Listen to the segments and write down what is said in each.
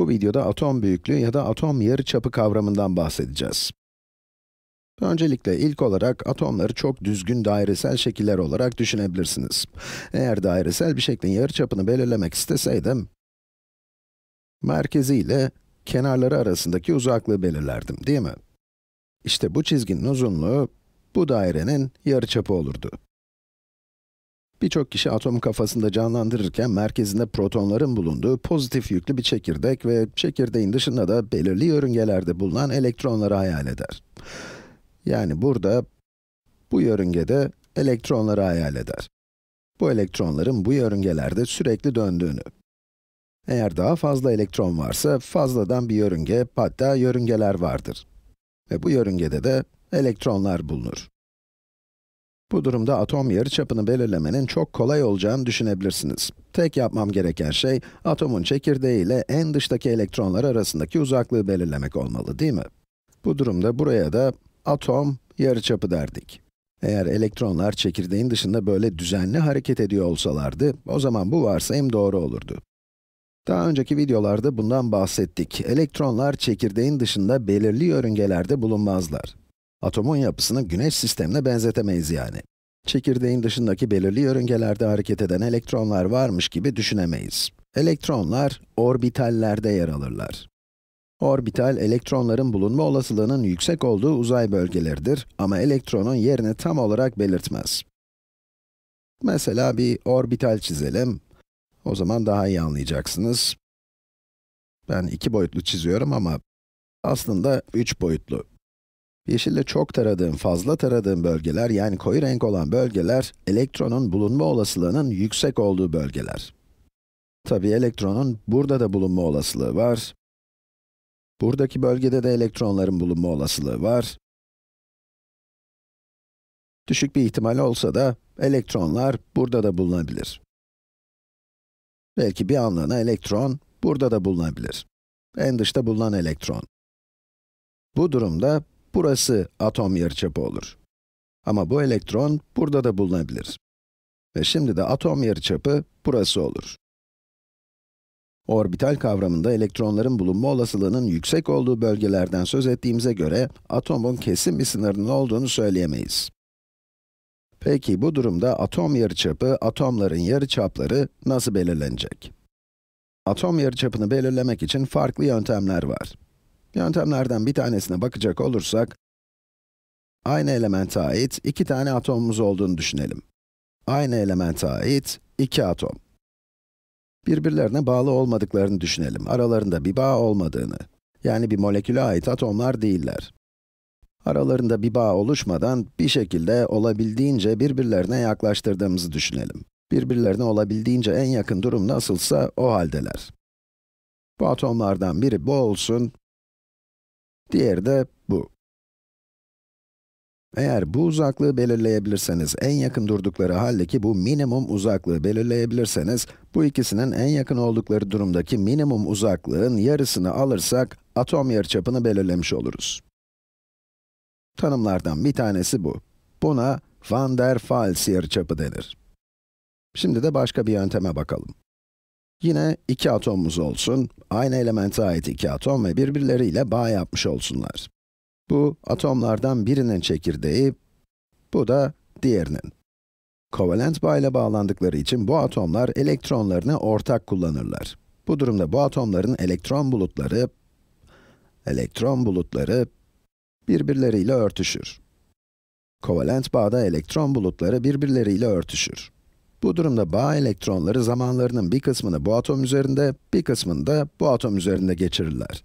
Bu videoda atom büyüklüğü ya da atom yarıçapı kavramından bahsedeceğiz. Öncelikle ilk olarak atomları çok düzgün dairesel şekiller olarak düşünebilirsiniz. Eğer dairesel bir şeklin yarıçapını belirlemek isteseydim, merkezi ile kenarları arasındaki uzaklığı belirlerdim, değil mi? İşte bu çizginin uzunluğu, bu dairenin yarıçapı olurdu. Birçok kişi atomu kafasında canlandırırken merkezinde protonların bulunduğu pozitif yüklü bir çekirdek ve çekirdeğin dışında da belirli yörüngelerde bulunan elektronları hayal eder. Yani burada, bu yörüngede elektronları hayal eder. Bu elektronların bu yörüngelerde sürekli döndüğünü. Eğer daha fazla elektron varsa fazladan bir yörünge, hatta yörüngeler vardır. Ve bu yörüngede de elektronlar bulunur. Bu durumda atom yarıçapını belirlemenin çok kolay olacağını düşünebilirsiniz. Tek yapmam gereken şey, atomun çekirdeği ile en dıştaki elektronlar arasındaki uzaklığı belirlemek olmalı, değil mi? Bu durumda buraya da atom yarıçapı derdik. Eğer elektronlar çekirdeğin dışında böyle düzenli hareket ediyor olsalardı, o zaman bu varsayım doğru olurdu. Daha önceki videolarda bundan bahsettik. Elektronlar çekirdeğin dışında belirli yörüngelerde bulunmazlar. Atomun yapısını güneş sistemine benzetemeyiz yani. Çekirdeğin dışındaki belirli yörüngelerde hareket eden elektronlar varmış gibi düşünemeyiz. Elektronlar orbitallerde yer alırlar. Orbital, elektronların bulunma olasılığının yüksek olduğu uzay bölgeleridir ama elektronun yerini tam olarak belirtmez. Mesela bir orbital çizelim. O zaman daha iyi anlayacaksınız. Ben iki boyutlu çiziyorum ama aslında üç boyutlu. Yeşille çok taradığım, fazla taradığım bölgeler, yani koyu renk olan bölgeler, elektronun bulunma olasılığının yüksek olduğu bölgeler. Tabi elektronun burada da bulunma olasılığı var. Buradaki bölgede de elektronların bulunma olasılığı var. Düşük bir ihtimal olsa da, elektronlar burada da bulunabilir. Belki bir anlığına elektron burada da bulunabilir. En dışta bulunan elektron. Bu durumda burası atom yarıçapı olur. Ama bu elektron burada da bulunabilir. Ve şimdi de atom yarıçapı burası olur. Orbital kavramında elektronların bulunma olasılığının yüksek olduğu bölgelerden söz ettiğimize göre, atomun kesin bir sınırının olduğunu söyleyemeyiz. Peki bu durumda atom yarıçapı, atomların yarıçapları nasıl belirlenecek? Atom yarıçapını belirlemek için farklı yöntemler var. Yöntemlerden bir tanesine bakacak olursak, aynı elemente ait iki tane atomumuz olduğunu düşünelim. Aynı elemente ait iki atom. Birbirlerine bağlı olmadıklarını düşünelim, aralarında bir bağ olmadığını. Yani bir moleküle ait atomlar değiller. Aralarında bir bağ oluşmadan bir şekilde olabildiğince birbirlerine yaklaştırdığımızı düşünelim. Birbirlerine olabildiğince en yakın durum nasılsa o haldeler. Bu atomlardan biri bu olsun, Diğeri de bu. Eğer bu uzaklığı belirleyebilirseniz, en yakın durdukları haldeki bu minimum uzaklığı belirleyebilirseniz, bu ikisinin en yakın oldukları durumdaki minimum uzaklığın yarısını alırsak, atom yarıçapını belirlemiş oluruz. Tanımlardan bir tanesi bu. Buna Van der Waals yarıçapı denir. Şimdi de başka bir yönteme bakalım. Yine iki atomumuz olsun, aynı elemente ait iki atom ve birbirleriyle bağ yapmış olsunlar. Bu atomlardan birinin çekirdeği, bu da diğerinin. Kovalent bağ ile bağlandıkları için bu atomlar elektronlarını ortak kullanırlar. Bu durumda bu atomların elektron bulutları, elektron bulutları birbirleriyle örtüşür. Kovalent bağda elektron bulutları birbirleriyle örtüşür. Bu durumda bağ elektronları zamanlarının bir kısmını bu atom üzerinde, bir kısmını da bu atom üzerinde geçirirler.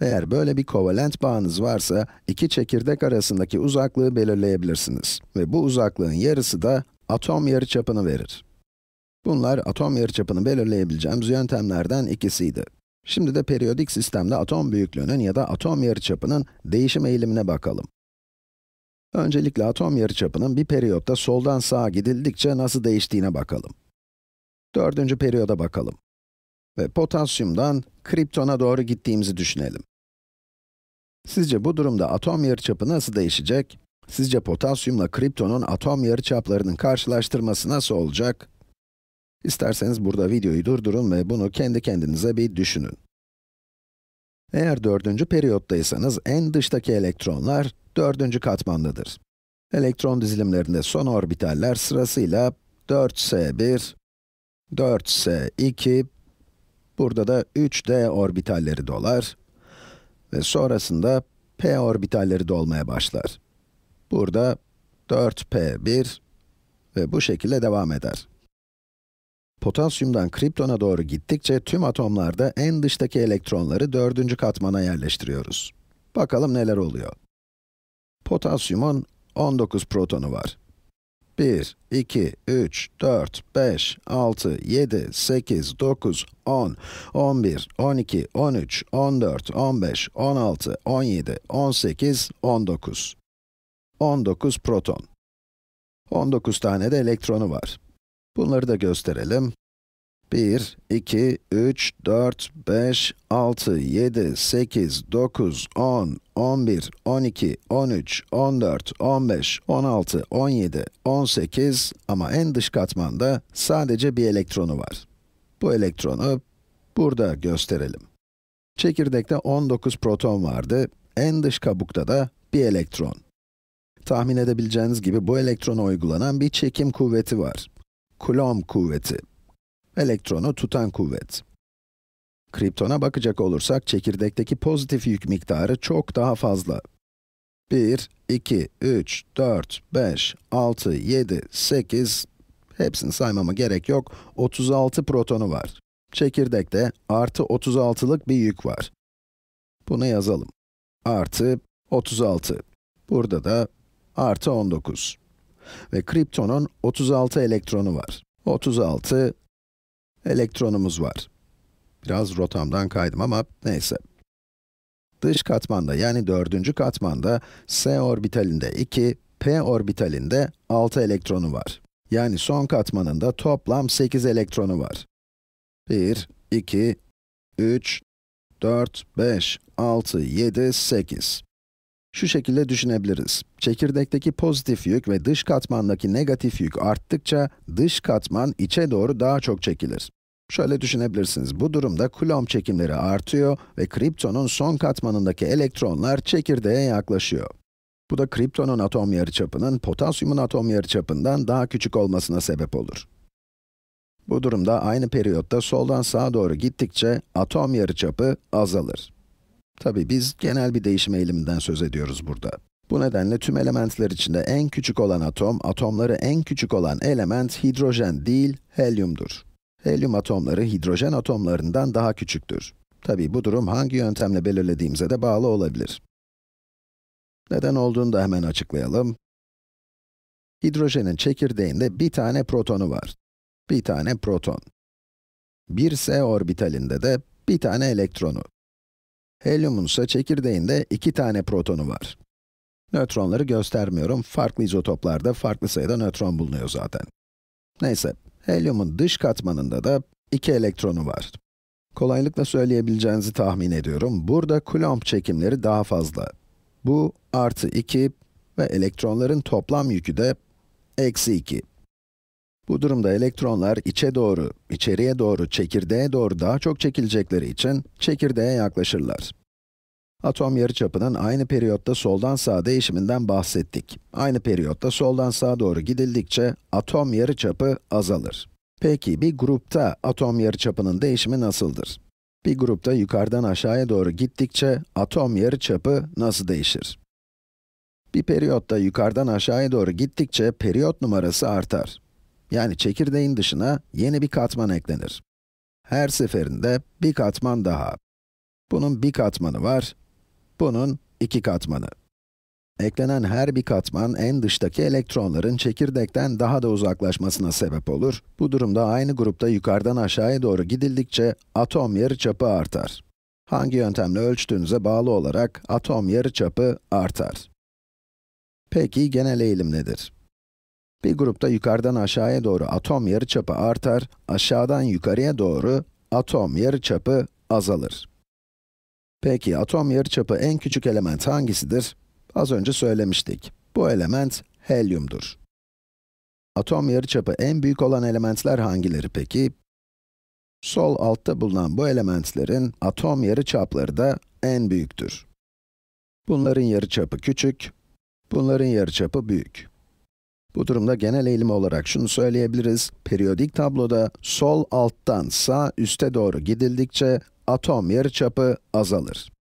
Eğer böyle bir kovalent bağınız varsa, iki çekirdek arasındaki uzaklığı belirleyebilirsiniz. Ve bu uzaklığın yarısı da atom yarıçapını verir. Bunlar atom yarıçapını belirleyebileceğimiz yöntemlerden ikisiydi. Şimdi de periyodik sistemde atom büyüklüğünün ya da atom yarıçapının değişim eğilimine bakalım. Öncelikle atom yarıçapının bir periyotta soldan sağa gidildikçe nasıl değiştiğine bakalım. Dördüncü periyoda bakalım. Ve potasyumdan kriptona doğru gittiğimizi düşünelim. Sizce bu durumda atom yarıçapı nasıl değişecek? Sizce potasyumla kriptonun atom yarıçaplarının karşılaştırması nasıl olacak? İsterseniz burada videoyu durdurun ve bunu kendi kendinize bir düşünün. Eğer dördüncü periyottaysanız en dıştaki elektronlar dördüncü katmandadır. Elektron dizilimlerinde son orbitaller sırasıyla 4s1, 4s2, burada da 3d orbitalleri dolar ve sonrasında p orbitalleri dolmaya başlar. Burada 4p1 ve bu şekilde devam eder. Potasyumdan kriptona doğru gittikçe tüm atomlarda en dıştaki elektronları dördüncü katmana yerleştiriyoruz. Bakalım neler oluyor. Potasyumun 19 protonu var. 1, 2, 3, 4, 5, 6, 7, 8, 9, 10, 11, 12, 13, 14, 15, 16, 17, 18, 19. 19 proton. 19 tane de elektronu var. Bunları da gösterelim. 1, 2, 3, 4, 5, 6, 7, 8, 9, 10, 11, 12, 13, 14, 15, 16, 17, 18 ama en dış katmanda sadece bir elektronu var. Bu elektronu burada gösterelim. Çekirdekte 19 proton vardı, en dış kabukta da bir elektron. Tahmin edebileceğiniz gibi bu elektrona uygulanan bir çekim kuvveti var. Coulomb kuvveti. Elektronu tutan kuvvet. Kriptona bakacak olursak, çekirdekteki pozitif yük miktarı çok daha fazla. 1, 2, 3, 4, 5, 6, 7, 8, hepsini saymama gerek yok, 36 protonu var. Çekirdekte artı 36'lık bir yük var. Bunu yazalım. Artı 36. Burada da artı 19. Ve kriptonun 36 elektronu var. 36 elektronumuz var. Biraz rotamdan kaydım ama neyse. Dış katmanda yani dördüncü katmanda s orbitalinde 2, p orbitalinde 6 elektronu var. Yani son katmanında toplam 8 elektronu var. 1, 2, 3, 4, 5, 6, 7, 8. Şu şekilde düşünebiliriz. Çekirdekteki pozitif yük ve dış katmandaki negatif yük arttıkça dış katman içe doğru daha çok çekilir. Şöyle düşünebilirsiniz, bu durumda Coulomb çekimleri artıyor ve kriptonun son katmanındaki elektronlar çekirdeğe yaklaşıyor. Bu da kriptonun atom yarıçapının potasyumun atom yarıçapından daha küçük olmasına sebep olur. Bu durumda aynı periyotta soldan sağa doğru gittikçe atom yarıçapı azalır. Tabi biz genel bir değişim eğiliminden söz ediyoruz burada. Bu nedenle tüm elementler içinde en küçük olan atom, atomları en küçük olan element hidrojen değil, helyumdur. Helyum atomları hidrojen atomlarından daha küçüktür. Tabi bu durum hangi yöntemle belirlediğimize de bağlı olabilir. Neden olduğunu da hemen açıklayalım. Hidrojenin çekirdeğinde bir tane protonu var. Bir tane proton. Bir s orbitalinde de bir tane elektronu. Helyumun ise çekirdeğinde iki tane protonu var. Nötronları göstermiyorum, farklı izotoplarda farklı sayıda nötron bulunuyor zaten. Neyse, helyumun dış katmanında da iki elektronu var. Kolaylıkla söyleyebileceğinizi tahmin ediyorum. Burada Coulomb çekimleri daha fazla. Bu artı 2 ve elektronların toplam yükü de eksi 2. Bu durumda elektronlar içe doğru, içeriye doğru, çekirdeğe doğru daha çok çekilecekleri için çekirdeğe yaklaşırlar. Atom yarıçapının aynı periyotta soldan sağa değişiminden bahsettik. Aynı periyotta soldan sağa doğru gidildikçe atom yarıçapı azalır. Peki bir grupta atom yarıçapının değişimi nasıldır? Bir grupta yukarıdan aşağıya doğru gittikçe atom yarıçapı nasıl değişir? Bir periyotta yukarıdan aşağıya doğru gittikçe periyot numarası artar yani çekirdeğin dışına yeni bir katman eklenir. Her seferinde bir katman daha. Bunun bir katmanı var, bunun iki katmanı. Eklenen her bir katman en dıştaki elektronların çekirdekten daha da uzaklaşmasına sebep olur. Bu durumda aynı grupta yukarıdan aşağıya doğru gidildikçe atom yarıçapı artar. Hangi yöntemle ölçtüğünüze bağlı olarak atom yarıçapı artar. Peki genel eğilim nedir? Bir grupta yukarıdan aşağıya doğru atom yarıçapı artar, aşağıdan yukarıya doğru atom yarıçapı azalır. Peki atom yarıçapı en küçük element hangisidir? Az önce söylemiştik. Bu element helyumdur. Atom yarıçapı en büyük olan elementler hangileri peki? Sol altta bulunan bu elementlerin atom yarıçapları da en büyüktür. Bunların yarıçapı küçük, bunların yarıçapı büyük. Bu durumda genel eğilim olarak şunu söyleyebiliriz. Periyodik tabloda sol alttan sağ üste doğru gidildikçe atom yarıçapı azalır.